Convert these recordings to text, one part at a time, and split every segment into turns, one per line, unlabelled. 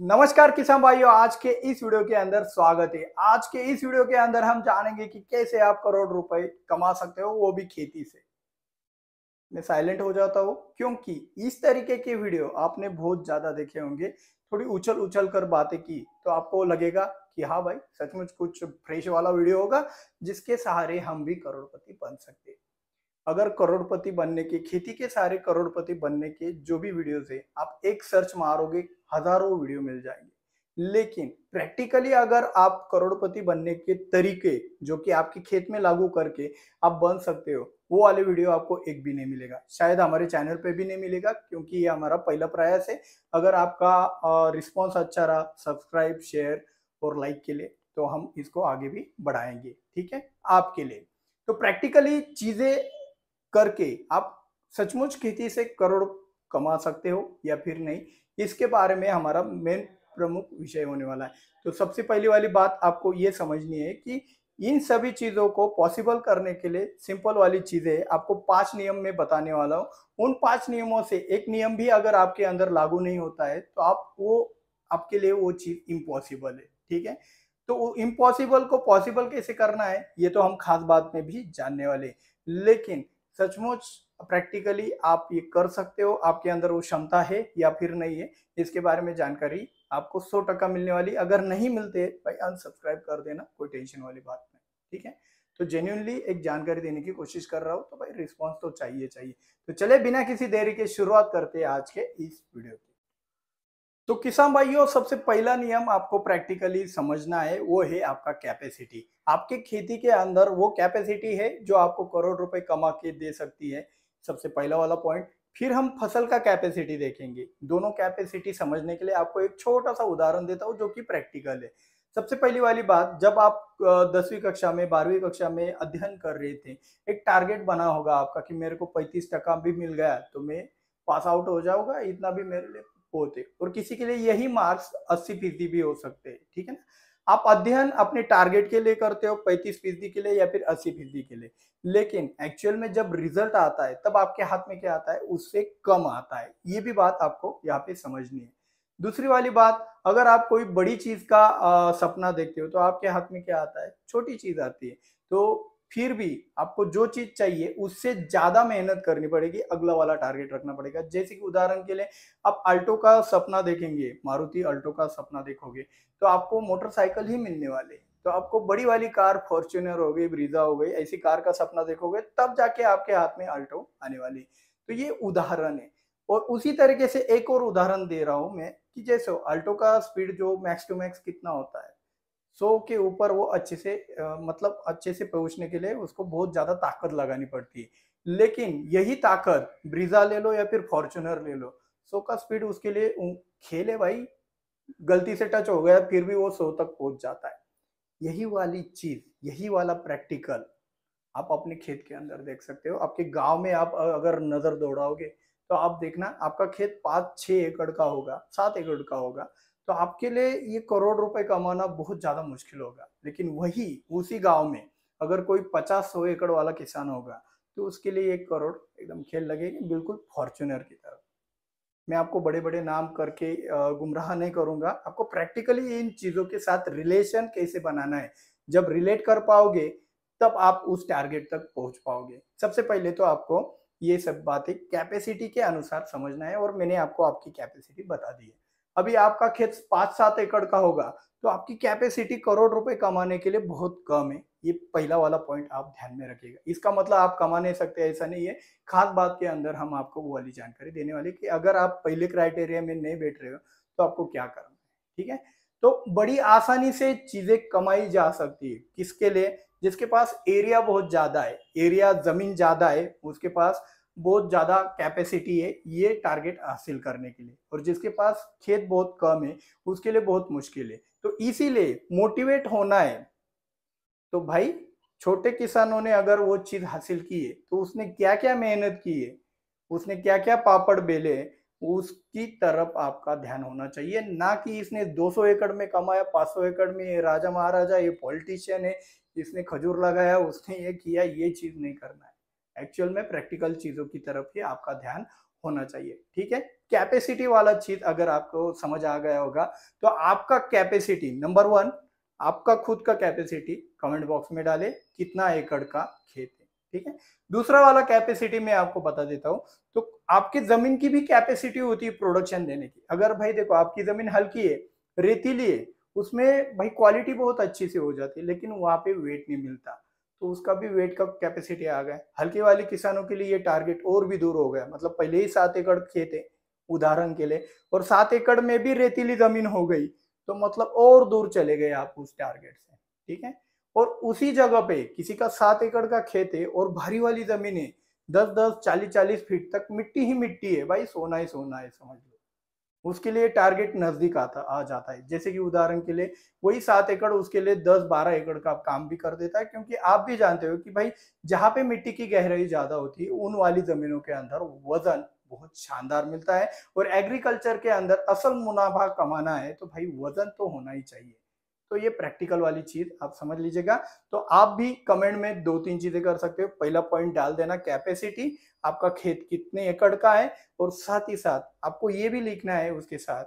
नमस्कार किसान भाइयों आज के इस वीडियो के अंदर स्वागत है आज के इस वीडियो के अंदर हम जानेंगे कि कैसे आप करोड़ रुपए कमा सकते हो वो भी खेती से मैं साइलेंट हो जाता हूँ क्योंकि इस तरीके के वीडियो आपने बहुत ज्यादा देखे होंगे थोड़ी उछल उछल कर बातें की तो आपको लगेगा कि हाँ भाई सचमुच कुछ फ्रेश वाला वीडियो होगा जिसके सहारे हम भी करोड़पति बन सकते हैं अगर करोड़पति बनने के खेती के सारे करोड़पति बनने के जो भी वीडियोस है आप एक सर्च मारोगे हजारों वीडियो मिल जाएंगे लेकिन प्रैक्टिकली अगर आप करोड़पति बनने के तरीके जो कि आपके खेत में लागू करके आप बन सकते हो वो वाले वीडियो आपको एक भी नहीं मिलेगा शायद हमारे चैनल पे भी नहीं मिलेगा क्योंकि ये हमारा पहला प्रयास है अगर आपका रिस्पॉन्स अच्छा रहा सब्सक्राइब शेयर और लाइक के लिए तो हम इसको आगे भी बढ़ाएंगे ठीक है आपके लिए तो प्रैक्टिकली चीजें करके आप सचमुच खेती से करोड़ कमा सकते हो या फिर नहीं इसके बारे में हमारा मेन प्रमुख विषय होने वाला है तो सबसे पहली वाली बात आपको ये समझनी है कि इन सभी चीज़ों को पॉसिबल करने के लिए सिंपल वाली चीज़ें आपको पांच नियम में बताने वाला हूँ उन पांच नियमों से एक नियम भी अगर आपके अंदर लागू नहीं होता है तो आप वो आपके लिए वो चीज़ इम्पॉसिबल है ठीक है तो इम्पॉसिबल को पॉसिबल कैसे करना है ये तो हम खास बात में भी जानने वाले लेकिन सचमुच प्रैक्टिकली आप ये कर सकते हो आपके अंदर वो क्षमता है या फिर नहीं है इसके बारे में जानकारी आपको सौ टका मिलने वाली अगर नहीं मिलते भाई अनसब्सक्राइब कर देना कोई टेंशन वाली बात नहीं ठीक है तो जेन्यूनली एक जानकारी देने की कोशिश कर रहा हूँ तो भाई रिस्पॉन्स तो चाहिए चाहिए तो चले बिना किसी देरी के शुरुआत करते हैं आज के इस वीडियो की तो किसान भाइयों सबसे पहला नियम आपको प्रैक्टिकली समझना है वो है आपका कैपेसिटी आपके खेती के अंदर वो कैपेसिटी है जो आपको करोड़ रुपए कमा के दे सकती है सबसे पहला वाला पॉइंट फिर हम फसल का कैपेसिटी देखेंगे दोनों कैपेसिटी समझने के लिए आपको एक छोटा सा उदाहरण देता हूँ जो कि प्रैक्टिकल है सबसे पहली वाली बात जब आप दसवीं कक्षा में बारहवीं कक्षा में अध्ययन कर रहे थे एक टारगेट बना होगा आपका कि मेरे को पैंतीस टका भी मिल गया तो मैं पास आउट हो जाऊंगा इतना भी मेरे लिए होते और किसी के लिए यही मार्क्स अस्सी फीसदी भी हो सकते हैं ठीक है ना आप अध्ययन अपने टारगेट के लिए करते हो पैंतीस फीसदी के लिए या फिर अस्सी फीसदी के लिए लेकिन एक्चुअल में जब रिजल्ट आता है तब आपके हाथ में क्या आता है उससे कम आता है ये भी बात आपको यहाँ पे समझनी है दूसरी वाली बात अगर आप कोई बड़ी चीज का आ, सपना देखते हो तो आपके हाथ में क्या आता है छोटी चीज आती है तो फिर भी आपको जो चीज चाहिए उससे ज्यादा मेहनत करनी पड़ेगी अगला वाला टारगेट रखना पड़ेगा जैसे कि उदाहरण के लिए आप अल्टो का सपना देखेंगे मारुति अल्टो का सपना देखोगे तो आपको मोटरसाइकिल ही मिलने वाले तो आपको बड़ी वाली कार फॉर्च्यूनर हो गई ब्रिजा हो गई ऐसी कार का सपना देखोगे तब जाके आपके हाथ में अल्टो आने वाली तो ये उदाहरण है और उसी तरीके से एक और उदाहरण दे रहा हूं मैं कि जैसे अल्टो का स्पीड जो मैक्स टू मैक्स कितना होता है सो के ऊपर वो अच्छे से आ, मतलब अच्छे से पहुंचने के लिए उसको बहुत ज़्यादा ताकत लगानी पड़ती है लेकिन यही ताकत ब्रिजा ले लो या फिर फॉर्चुनर ले लो सो का स्पीड उसके लिए खेले भाई गलती से टच हो गया फिर भी वो सो तक पहुंच जाता है यही वाली चीज़ यही वाला प्रैक्टिकल आप अपने खेत के अंदर देख सकते हो आपके गांव में आप अगर नज़र दौड़ाओगे तो आप देखना आपका खेत पाँच छह एकड़ का होगा सात एकड़ का होगा तो आपके लिए ये करोड़ रुपए कमाना बहुत ज़्यादा मुश्किल होगा लेकिन वही उसी गांव में अगर कोई पचास सौ एकड़ वाला किसान होगा तो उसके लिए एक करोड़ एकदम खेल लगेगी बिल्कुल फॉर्चुनर की तरफ मैं आपको बड़े बड़े नाम करके गुमराह नहीं करूंगा आपको प्रैक्टिकली इन चीज़ों के साथ रिलेशन कैसे बनाना है जब रिलेट कर पाओगे तब आप उस टारगेट तक पहुंच पाओगे सबसे पहले तो आपको ये सब बातें कैपेसिटी के अनुसार समझना है और मैंने आपको आपकी कैपेसिटी बता दी है अभी आपका खेत पांच सात एकड़ का होगा तो आपकी कैपेसिटी करोड़ रुपए कमाने के लिए बहुत कम है ये पहला वाला पॉइंट आप ध्यान में रखिएगा इसका मतलब आप कमा नहीं सकते ऐसा नहीं है खास बात के अंदर हम आपको वो वाली जानकारी देने वाले कि अगर आप पहले क्राइटेरिया में नहीं बैठ रहे हो तो आपको क्या करना है ठीक है तो बड़ी आसानी से चीजें कमाई जा सकती है किसके लिए जिसके पास एरिया बहुत ज्यादा है एरिया जमीन ज्यादा है उसके पास बहुत ज़्यादा कैपेसिटी है ये टारगेट हासिल करने के लिए और जिसके पास खेत बहुत कम है उसके लिए बहुत मुश्किल है तो इसीलिए मोटिवेट होना है तो भाई छोटे किसानों ने अगर वो चीज़ हासिल की है तो उसने क्या क्या मेहनत की है उसने क्या क्या पापड़ बेले उसकी तरफ आपका ध्यान होना चाहिए ना कि इसने 200 एकड़ में कमाया 500 एकड़ में ये राजा महाराजा ये पॉलिटिशियन है इसने खजूर लगाया उसने ये किया ये चीज़ नहीं करना है एक्चुअल में प्रैक्टिकल चीजों की तरफ ही आपका ध्यान होना चाहिए ठीक है कैपेसिटी वाला चीज अगर आपको समझ आ गया होगा तो आपका कैपेसिटी नंबर वन आपका खुद का कैपेसिटी कमेंट बॉक्स में डाले कितना एकड़ का खेत है ठीक है दूसरा वाला कैपेसिटी मैं आपको बता देता हूं तो आपके जमीन की भी कैपेसिटी होती है प्रोडक्शन देने की अगर भाई देखो आपकी जमीन हल्की है रेतीली है उसमें भाई क्वालिटी बहुत अच्छी से हो जाती है लेकिन वहां पे वेट नहीं मिलता तो उसका भी वेट का कैपेसिटी आ गया हल्के वाले किसानों के लिए ये टारगेट और भी दूर हो गया मतलब पहले ही सात एकड़ खेत है उदाहरण के लिए और सात एकड़ में भी रेतीली जमीन हो गई तो मतलब और दूर चले गए आप उस टारगेट से ठीक है और उसी जगह पे किसी का सात एकड़ का खेत है और भारी वाली जमीन है दस दस चालीस चालीस फीट तक मिट्टी ही मिट्टी है भाई सोना ही सोना है समझ लो उसके लिए टारगेट नजदीक आता आ जाता है जैसे कि उदाहरण के लिए वही सात एकड़ उसके लिए दस बारह एकड़ का काम भी कर देता है क्योंकि आप भी जानते हो कि भाई जहाँ पे मिट्टी की गहराई ज्यादा होती है उन वाली जमीनों के अंदर वजन बहुत शानदार मिलता है और एग्रीकल्चर के अंदर असल मुनाफा कमाना है तो भाई वजन तो होना ही चाहिए तो ये प्रैक्टिकल वाली चीज आप समझ लीजिएगा तो आप भी कमेंट में दो तीन चीजें कर सकते हो पहला पॉइंट डाल देना कैपेसिटी आपका खेत कितने एकड़ का है और साथ ही साथ आपको ये भी लिखना है उसके साथ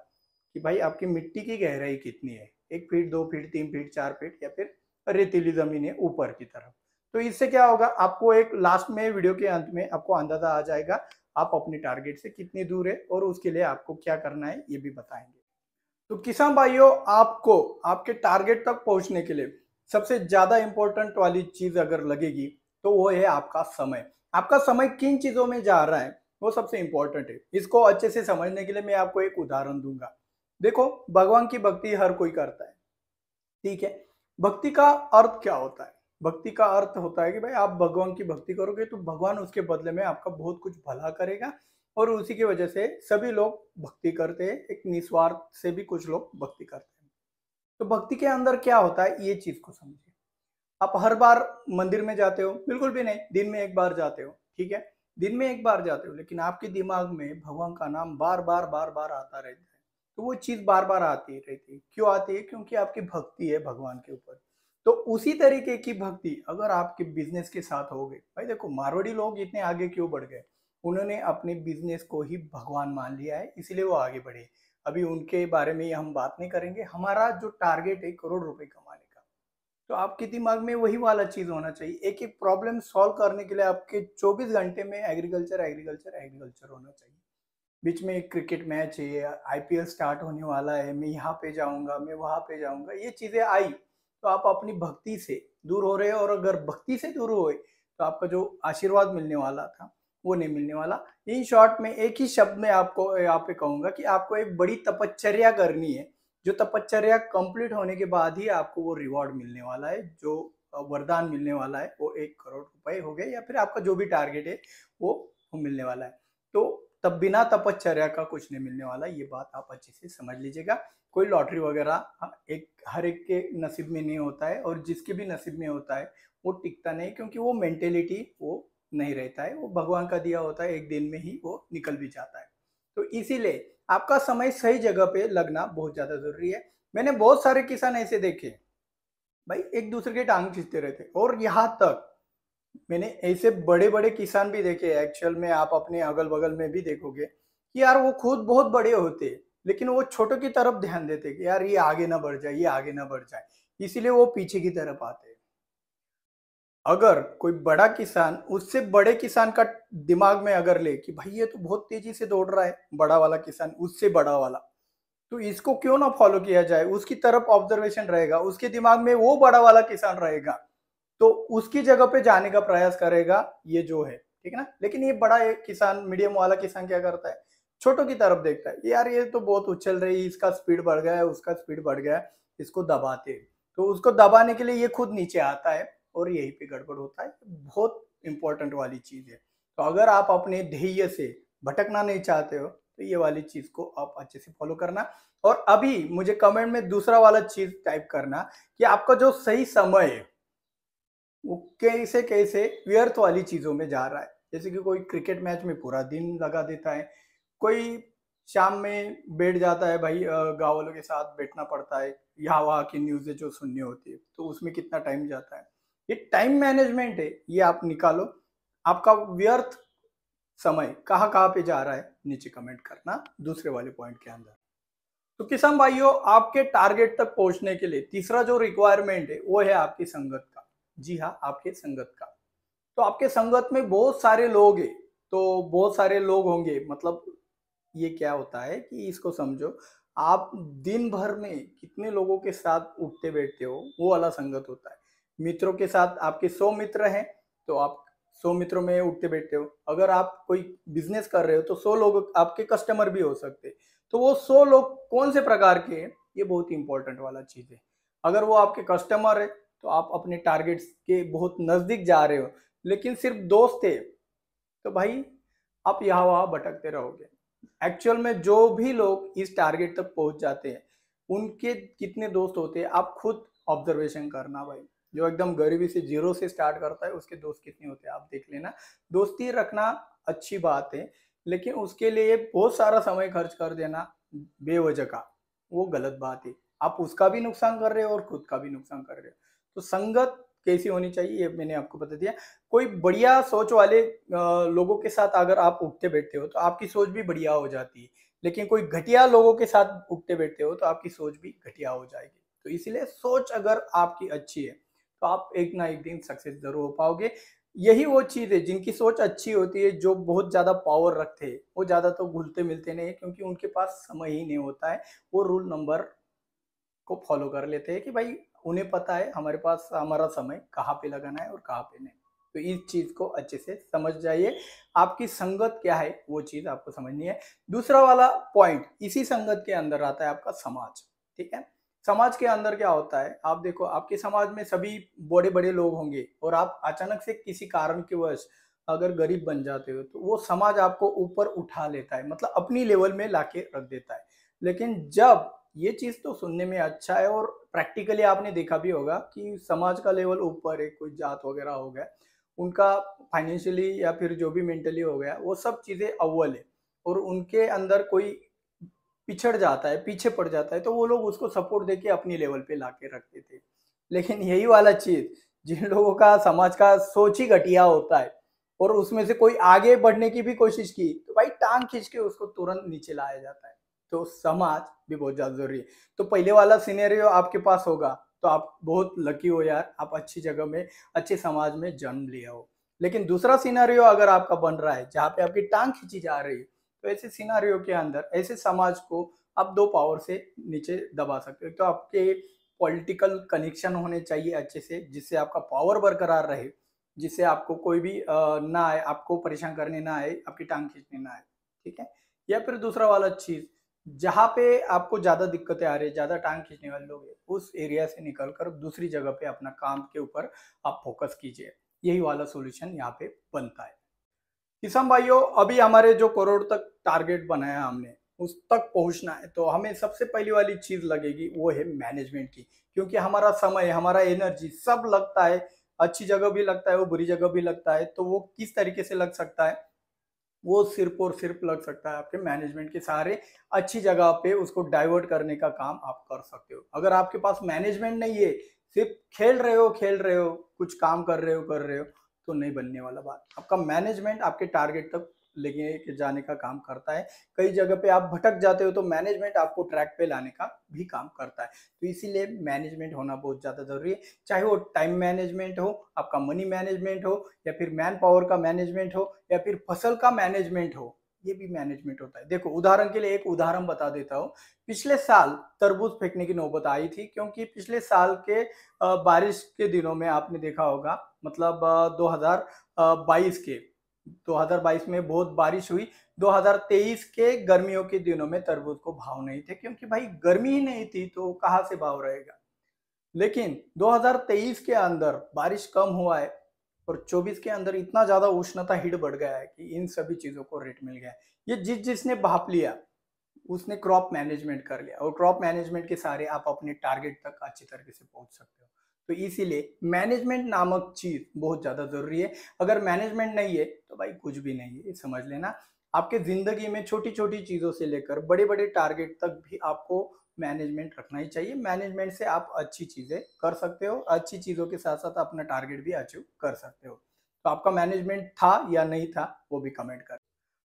कि भाई आपकी मिट्टी की गहराई कितनी है एक फीट दो फीट तीन फीट चार फीट या फिर रेतीली जमीन है ऊपर की तरफ तो इससे क्या होगा आपको एक लास्ट में वीडियो के अंत में आपको अंदाजा आ जाएगा आप अपने टारगेट से कितनी दूर है और उसके लिए आपको क्या करना है ये भी बताएंगे तो किसान भाइयों आपको आपके टारगेट तक पहुंचने के लिए सबसे ज्यादा इंपॉर्टेंट वाली चीज अगर लगेगी तो वो है आपका समय आपका समय किन चीजों में जा रहा है वो सबसे इंपॉर्टेंट है इसको अच्छे से समझने के लिए मैं आपको एक उदाहरण दूंगा देखो भगवान की भक्ति हर कोई करता है ठीक है भक्ति का अर्थ क्या होता है भक्ति का अर्थ होता है कि भाई आप भगवान की भक्ति करोगे तो भगवान उसके बदले में आपका बहुत कुछ भला करेगा और उसी की वजह से सभी लोग भक्ति करते हैं एक निस्वार्थ से भी कुछ लोग भक्ति करते हैं तो भक्ति के अंदर क्या होता है ये चीज को समझिए आप हर बार मंदिर में जाते हो बिल्कुल भी नहीं दिन में एक बार जाते हो ठीक है दिन में एक बार जाते हो लेकिन आपके दिमाग में भगवान का नाम बार बार बार बार आता रहता है तो वो चीज बार बार आती रहती है क्यों आती है क्योंकि आपकी भक्ति है भगवान के ऊपर तो उसी तरीके की भक्ति अगर आपके बिजनेस के साथ हो गई भाई देखो मारवाड़ी लोग इतने आगे क्यों बढ़ गए उन्होंने अपने बिजनेस को ही भगवान मान लिया है इसीलिए वो आगे बढ़े अभी उनके बारे में हम बात नहीं करेंगे हमारा जो टारगेट है करोड़ रुपए कमाने का तो आपके दिमाग में वही वाला चीज़ होना चाहिए एक एक प्रॉब्लम सॉल्व करने के लिए आपके 24 घंटे में एग्रीकल्चर एग्रीकल्चर एग्रीकल्चर होना चाहिए बीच में एक क्रिकेट मैच है आईपीएल स्टार्ट होने वाला है मैं यहाँ पे जाऊँगा मैं वहाँ पे जाऊँगा ये चीज़ें आई तो आप अपनी भक्ति से दूर हो रहे हो और अगर भक्ति से दूर हो तो आपका जो आशीर्वाद मिलने वाला था वो नहीं मिलने वाला इन शॉर्ट में एक ही शब्द में आपको यहाँ पे कहूँगा कि आपको एक बड़ी तपश्चर्या करनी है जो तपश्चर्या कंप्लीट होने के बाद ही आपको वो रिवॉर्ड मिलने वाला है जो वरदान मिलने वाला है वो एक करोड़ रुपए हो गए या फिर आपका जो भी टारगेट है वो मिलने वाला है तो तब बिना तपच्चर्या का कुछ नहीं मिलने वाला ये बात आप अच्छे से समझ लीजिएगा कोई लॉटरी वगैरह हाँ, एक हर एक के नसीब में नहीं होता है और जिसके भी नसीब में होता है वो टिकता नहीं क्योंकि वो मेंटेलिटी वो नहीं रहता है वो भगवान का दिया होता है एक दिन में ही वो निकल भी जाता है तो इसीलिए आपका समय सही जगह पे लगना बहुत ज़्यादा ज़रूरी है मैंने बहुत सारे किसान ऐसे देखे भाई एक दूसरे के टांग खींचते रहते और यहाँ तक मैंने ऐसे बड़े बड़े किसान भी देखे एक्चुअल में आप अपने अगल बगल में भी देखोगे कि यार वो खुद बहुत बड़े होते लेकिन वो छोटों की तरफ ध्यान देते कि यार ये आगे ना बढ़ जाए ये आगे ना बढ़ जाए इसीलिए वो पीछे की तरफ आते अगर कोई बड़ा किसान उससे बड़े किसान का दिमाग में अगर ले कि भाई ये तो बहुत तेजी से दौड़ रहा है बड़ा वाला किसान उससे बड़ा वाला तो इसको क्यों ना फॉलो किया जाए उसकी तरफ ऑब्जर्वेशन रहेगा उसके दिमाग में वो बड़ा वाला किसान रहेगा तो उसकी जगह पे जाने का प्रयास करेगा ये जो है ठीक है ना लेकिन ये बड़ा ये किसान मीडियम वाला किसान क्या करता है छोटों की तरफ देखता है यार ये तो बहुत उछल रही है इसका स्पीड बढ़ गया है उसका स्पीड बढ़ गया है इसको दबाते तो उसको दबाने के लिए ये खुद नीचे आता है और यहीं पे गड़बड़ होता है बहुत इंपॉर्टेंट वाली चीज़ है तो अगर आप अपने ध्येय से भटकना नहीं चाहते हो तो ये वाली चीज़ को आप अच्छे से फॉलो करना और अभी मुझे कमेंट में दूसरा वाला चीज़ टाइप करना कि आपका जो सही समय है वो कैसे कैसे व्यर्थ वाली चीज़ों में जा रहा है जैसे कि कोई क्रिकेट मैच में पूरा दिन लगा देता है कोई शाम में बैठ जाता है भाई गाँव वालों के साथ बैठना पड़ता है यहाँ वहाँ की न्यूज़ें जो सुननी होती है तो उसमें कितना टाइम जाता है ये टाइम मैनेजमेंट है ये आप निकालो आपका व्यर्थ समय कहाँ कहाँ पे जा रहा है नीचे कमेंट करना दूसरे वाले पॉइंट के अंदर तो किसान भाइयों आपके टारगेट तक पहुंचने के लिए तीसरा जो रिक्वायरमेंट है वो है आपकी संगत का जी हाँ आपके संगत का तो आपके संगत में बहुत सारे लोग हैं तो बहुत सारे लोग होंगे मतलब ये क्या होता है कि इसको समझो आप दिन भर में कितने लोगों के साथ उठते बैठते हो वो वाला संगत होता है मित्रों के साथ आपके सौ मित्र हैं तो आप सौ मित्रों में उठते बैठते हो अगर आप कोई बिजनेस कर रहे हो तो सौ लोग आपके कस्टमर भी हो सकते तो वो सौ लोग कौन से प्रकार के हैं ये बहुत ही इंपॉर्टेंट वाला चीज़ है अगर वो आपके कस्टमर है तो आप अपने टारगेट्स के बहुत नज़दीक जा रहे हो लेकिन सिर्फ दोस्त है तो भाई आप यहाँ वहाँ भटकते रहोगे एक्चुअल में जो भी लोग इस टारगेट तक पहुँच जाते हैं उनके कितने दोस्त होते हैं आप खुद ऑब्जर्वेशन करना भाई जो एकदम गरीबी से जीरो से स्टार्ट करता है उसके दोस्त कितने होते हैं आप देख लेना दोस्ती रखना अच्छी बात है लेकिन उसके लिए बहुत सारा समय खर्च कर देना बेवजह का वो गलत बात है आप उसका भी नुकसान कर रहे हो और खुद का भी नुकसान कर रहे हो तो संगत कैसी होनी चाहिए ये मैंने आपको बता दिया कोई बढ़िया सोच वाले लोगों के साथ अगर आप उठते बैठते हो तो आपकी सोच भी बढ़िया हो जाती है लेकिन कोई घटिया लोगों के साथ उठते बैठते हो तो आपकी सोच भी घटिया हो जाएगी तो इसलिए सोच अगर आपकी अच्छी है तो आप एक ना एक दिन सक्सेस जरूर हो पाओगे यही वो चीज़ है जिनकी सोच अच्छी होती है जो बहुत ज़्यादा पावर रखते हैं वो ज़्यादा तो घुलते मिलते नहीं है क्योंकि उनके पास समय ही नहीं होता है वो रूल नंबर को फॉलो कर लेते हैं कि भाई उन्हें पता है हमारे पास हमारा समय कहाँ पे लगाना है और कहाँ पे नहीं तो इस चीज़ को अच्छे से समझ जाइए आपकी संगत क्या है वो चीज़ आपको समझनी है दूसरा वाला पॉइंट इसी संगत के अंदर आता है आपका समाज ठीक है समाज के अंदर क्या होता है आप देखो आपके समाज में सभी बड़े बड़े लोग होंगे और आप अचानक से किसी कारण के वश अगर गरीब बन जाते हो तो वो समाज आपको ऊपर उठा लेता है मतलब अपनी लेवल में लाके रख देता है लेकिन जब ये चीज़ तो सुनने में अच्छा है और प्रैक्टिकली आपने देखा भी होगा कि समाज का लेवल ऊपर है कोई जात वगैरह हो गया उनका फाइनेंशियली या फिर जो भी मेंटली हो गया वो सब चीज़ें अव्वल है और उनके अंदर कोई पिछड़ जाता है पीछे पड़ जाता है तो वो लोग उसको सपोर्ट देके अपनी लेवल पे ला के रखते थे लेकिन यही वाला चीज जिन लोगों का समाज का सोच ही घटिया होता है और उसमें से कोई आगे बढ़ने की भी कोशिश की तो भाई टांग खींच के उसको तुरंत नीचे लाया जाता है तो समाज भी बहुत ज्यादा जरूरी है तो पहले वाला सीनेरियो आपके पास होगा तो आप बहुत लकी हो यार आप अच्छी जगह में अच्छे समाज में जन्म लिया हो लेकिन दूसरा सीनारियो अगर आपका बन रहा है जहाँ पे आपकी टांग खींची जा रही है तो ऐसे सिनारियों के अंदर ऐसे समाज को आप दो पावर से नीचे दबा सकते हो तो आपके पॉलिटिकल कनेक्शन होने चाहिए अच्छे से जिससे आपका पावर बरकरार रहे जिससे आपको कोई भी ना आए आपको परेशान करने ना आए आपकी टांग खींचने ना आए ठीक है या फिर दूसरा वाला चीज़ जहाँ पे आपको ज़्यादा दिक्कतें आ रही है ज़्यादा टांग खींचने वाले लोग उस एरिया से निकल कर दूसरी जगह पे अपना काम के ऊपर आप फोकस कीजिए यही वाला सोल्यूशन यहाँ पे बनता है किसान भाइयों अभी हमारे जो करोड़ तक टारगेट बनाया हमने उस तक पहुंचना है तो हमें सबसे पहली वाली चीज लगेगी वो है मैनेजमेंट की क्योंकि हमारा समय हमारा एनर्जी सब लगता है अच्छी जगह भी लगता है वो बुरी जगह भी लगता है तो वो किस तरीके से लग सकता है वो सिर्फ और सिर्फ लग सकता है आपके मैनेजमेंट के सहारे अच्छी जगह पे उसको डाइवर्ट करने का काम आप कर सकते हो अगर आपके पास मैनेजमेंट नहीं है सिर्फ खेल रहे हो खेल रहे हो कुछ काम कर रहे हो कर रहे हो तो नहीं बनने वाला बात आपका मैनेजमेंट आपके टारगेट तक लेके जाने का काम करता है कई जगह पे आप भटक जाते हो तो मैनेजमेंट आपको ट्रैक पे लाने का भी काम करता है तो इसीलिए मैनेजमेंट होना बहुत ज़्यादा ज़रूरी है चाहे वो टाइम मैनेजमेंट हो आपका मनी मैनेजमेंट हो या फिर मैन पावर का मैनेजमेंट हो या फिर फसल का मैनेजमेंट हो ये भी मैनेजमेंट होता है देखो उदाहरण के लिए एक उदाहरण बता देता हूँ पिछले साल तरबूज फेंकने की नौबत आई थी क्योंकि पिछले साल के बारिश के दिनों में आपने देखा होगा मतलब 2022 के 2022 में बहुत बारिश हुई 2023 के गर्मियों के दिनों में तरबूज को भाव नहीं थे क्योंकि भाई गर्मी ही नहीं थी तो कहाँ से भाव रहेगा लेकिन 2023 के अंदर बारिश कम हुआ है और 24 के अंदर इतना ज्यादा उष्णता हिट बढ़ गया है कि इन सभी चीजों को रेट मिल गया है ये जिस जिसने भाप लिया उसने क्रॉप मैनेजमेंट कर लिया और क्रॉप मैनेजमेंट के सारे आप अपने टारगेट तक अच्छी तरीके से पहुंच सकते हो तो इसीलिए मैनेजमेंट नामक चीज बहुत ज्यादा जरूरी है अगर मैनेजमेंट नहीं है तो भाई कुछ भी नहीं है समझ लेना आपके जिंदगी में छोटी छोटी चीजों से लेकर बड़े बड़े टारगेट तक भी आपको मैनेजमेंट रखना ही चाहिए मैनेजमेंट से आप अच्छी चीजें कर सकते हो अच्छी चीजों के साथ साथ अपना टारगेट भी अचीव कर सकते हो तो आपका मैनेजमेंट था या नहीं था वो भी कमेंट कर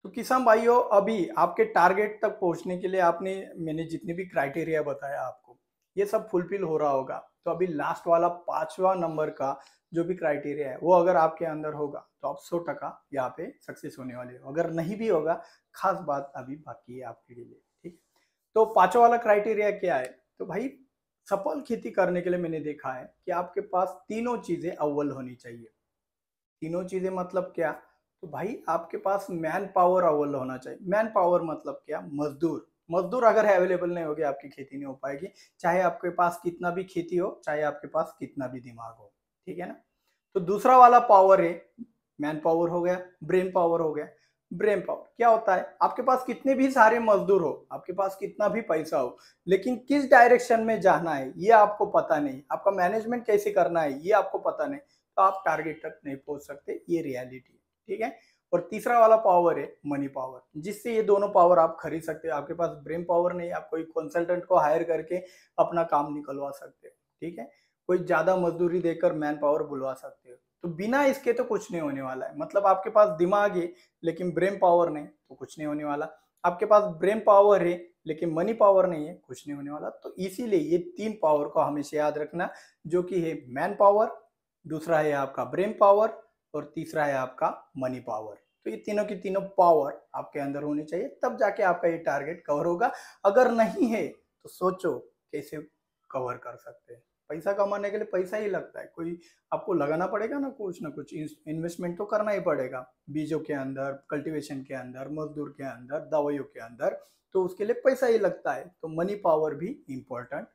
तो किसान भाइयों अभी आपके टारगेट तक पहुंचने के लिए आपने मैंने जितने भी क्राइटेरिया बताया आपको ये सब फुलफिल हो रहा होगा तो अभी लास्ट वाला पांचवा नंबर का जो भी क्राइटेरिया है वो अगर आपके अंदर होगा तो आप सौ टका यहाँ पे सक्सेस होने वाले हो अगर नहीं भी होगा खास बात अभी बाकी है आपके लिए ठीक तो पांचवा वाला क्राइटेरिया क्या है तो भाई सफल खेती करने के लिए मैंने देखा है कि आपके पास तीनों चीजें अव्वल होनी चाहिए तीनों चीजें मतलब क्या तो भाई आपके पास मैन पावर अव्वल होना चाहिए मैन पावर मतलब क्या मजदूर मजदूर अगर अवेलेबल नहीं होगी आपकी खेती नहीं हो पाएगी चाहे आपके पास कितना भी खेती हो चाहे आपके पास कितना भी दिमाग हो ठीक है ना तो दूसरा वाला पावर है मैन पावर हो गया ब्रेन पावर हो गया ब्रेन पावर क्या होता है आपके पास कितने भी सारे मजदूर हो आपके पास कितना भी पैसा हो लेकिन किस डायरेक्शन में जाना है ये आपको पता नहीं आपका मैनेजमेंट कैसे करना है ये आपको पता नहीं तो आप टारगेट तक नहीं पहुंच सकते ये रियलिटी है ठीक है और तीसरा वाला पावर है मनी पावर जिससे ये दोनों पावर आप खरीद सकते हो आपके पास ब्रेन पावर नहीं आप कोई कंसल्टेंट को हायर करके अपना काम निकलवा सकते हो ठीक है कोई ज़्यादा मजदूरी देकर मैन पावर बुलवा सकते हो तो बिना इसके तो कुछ नहीं होने वाला है मतलब आपके पास दिमाग है लेकिन ब्रेन पावर नहीं तो कुछ नहीं होने वाला आपके पास ब्रेन पावर है लेकिन मनी पावर नहीं है कुछ नहीं होने वाला तो इसीलिए ये तीन पावर को हमेशा याद रखना जो कि है मैन पावर दूसरा है आपका ब्रेन पावर और तीसरा है आपका मनी पावर तो ये तीनों की तीनों पावर आपके अंदर होनी चाहिए तब जाके आपका ये टारगेट कवर होगा अगर नहीं है तो सोचो कैसे कवर कर सकते हैं पैसा कमाने के लिए पैसा ही लगता है कोई आपको लगाना पड़ेगा ना कुछ ना कुछ इन्वेस्टमेंट तो करना ही पड़ेगा बीजों के अंदर कल्टीवेशन के अंदर मजदूर के अंदर दवाइयों के अंदर तो उसके लिए पैसा ही लगता है तो मनी पावर भी इम्पोर्टेंट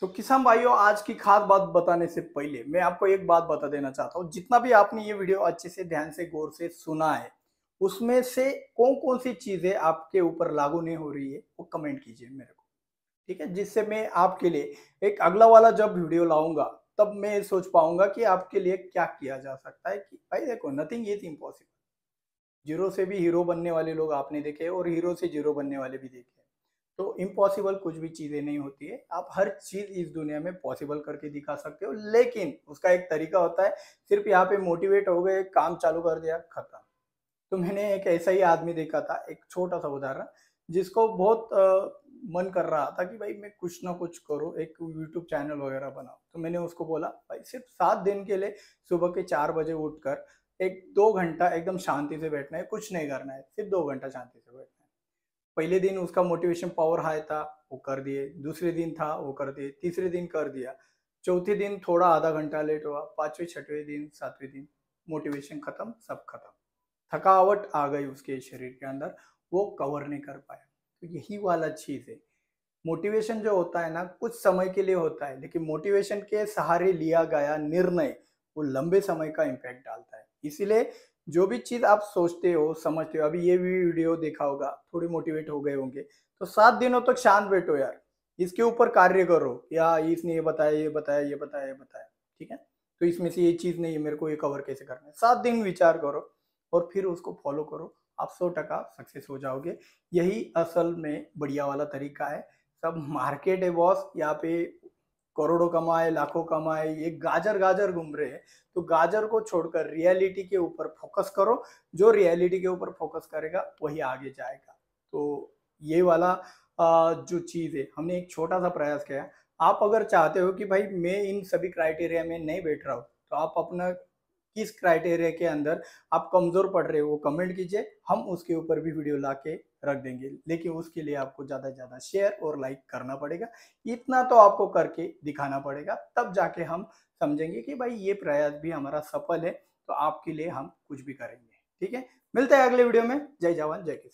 तो किसान भाइयों आज की खास बात बताने से पहले मैं आपको एक बात बता देना चाहता हूँ जितना भी आपने ये वीडियो अच्छे से ध्यान से गौर से सुना है उसमें से कौन कौन सी चीजें आपके ऊपर लागू नहीं हो रही है वो कमेंट कीजिए मेरे को ठीक है जिससे मैं आपके लिए एक अगला वाला जब वीडियो लाऊंगा तब मैं सोच पाऊंगा कि आपके लिए क्या किया जा सकता है कि भाई देखो नथिंग इज इम्पॉसिबल जीरो से भी हीरो बनने वाले लोग आपने देखे और हीरो से जीरो बनने वाले भी देखे तो इम्पॉसिबल कुछ भी चीज़ें नहीं होती है आप हर चीज़ इस दुनिया में पॉसिबल करके दिखा सकते हो लेकिन उसका एक तरीका होता है सिर्फ यहाँ पे मोटिवेट हो गए काम चालू कर दिया खत्म तो मैंने एक ऐसा ही आदमी देखा था एक छोटा सा उदाहरण जिसको बहुत आ, मन कर रहा था कि भाई मैं कुछ ना कुछ करूँ एक यूट्यूब चैनल वगैरह बनाऊ तो मैंने उसको बोला भाई सिर्फ सात दिन के लिए सुबह के चार बजे उठकर एक दो घंटा एकदम शांति से बैठना है कुछ नहीं करना है सिर्फ दो घंटा शांति से बैठना पहले दिन उसका मोटिवेशन पावर हाई था वो कर दिए दूसरे दिन था वो कर दिए तीसरे दिन कर दिया चौथे दिन थोड़ा आधा घंटा लेट हुआ पांचवें छठवें दिन सातवें दिन मोटिवेशन खत्म सब खत्म थकावट आ गई उसके शरीर के अंदर वो कवर नहीं कर पाया तो यही वाला चीज़ है मोटिवेशन जो होता है ना कुछ समय के लिए होता है लेकिन मोटिवेशन के सहारे लिया गया निर्णय वो लंबे समय का इम्पैक्ट डालता है इसीलिए जो भी चीज़ आप सोचते हो समझते हो अभी ये भी वीडियो देखा होगा थोड़ी मोटिवेट हो गए होंगे तो सात दिनों तक तो शांत बैठो यार इसके ऊपर कार्य करो या हाँ, इसने ये बताया ये बताया ये बताया ये बताया ठीक है तो इसमें से ये चीज़ नहीं है मेरे को ये कवर कैसे करना है सात दिन विचार करो और फिर उसको फॉलो करो आप सौ टका सक्सेस हो जाओगे यही असल में बढ़िया वाला तरीका है सब मार्केट है बॉस यहाँ पे करोड़ों कमाए लाखों कमाए ये गाजर गाजर घूम रहे हैं तो गाजर को छोड़कर रियलिटी के ऊपर फोकस करो जो रियलिटी के ऊपर फोकस करेगा वही आगे जाएगा तो ये वाला जो चीज़ है हमने एक छोटा सा प्रयास किया आप अगर चाहते हो कि भाई मैं इन सभी क्राइटेरिया में नहीं बैठ रहा हूँ तो आप अपना किस क्राइटेरिया के अंदर आप कमज़ोर पड़ रहे हो वो कमेंट कीजिए हम उसके ऊपर भी वीडियो ला के रख देंगे लेकिन उसके लिए आपको ज़्यादा से ज़्यादा शेयर और लाइक करना पड़ेगा इतना तो आपको करके दिखाना पड़ेगा तब जाके हम समझेंगे कि भाई ये प्रयास भी हमारा सफल है तो आपके लिए हम कुछ भी करेंगे ठीक है मिलते हैं अगले वीडियो में जय जवान जय किसान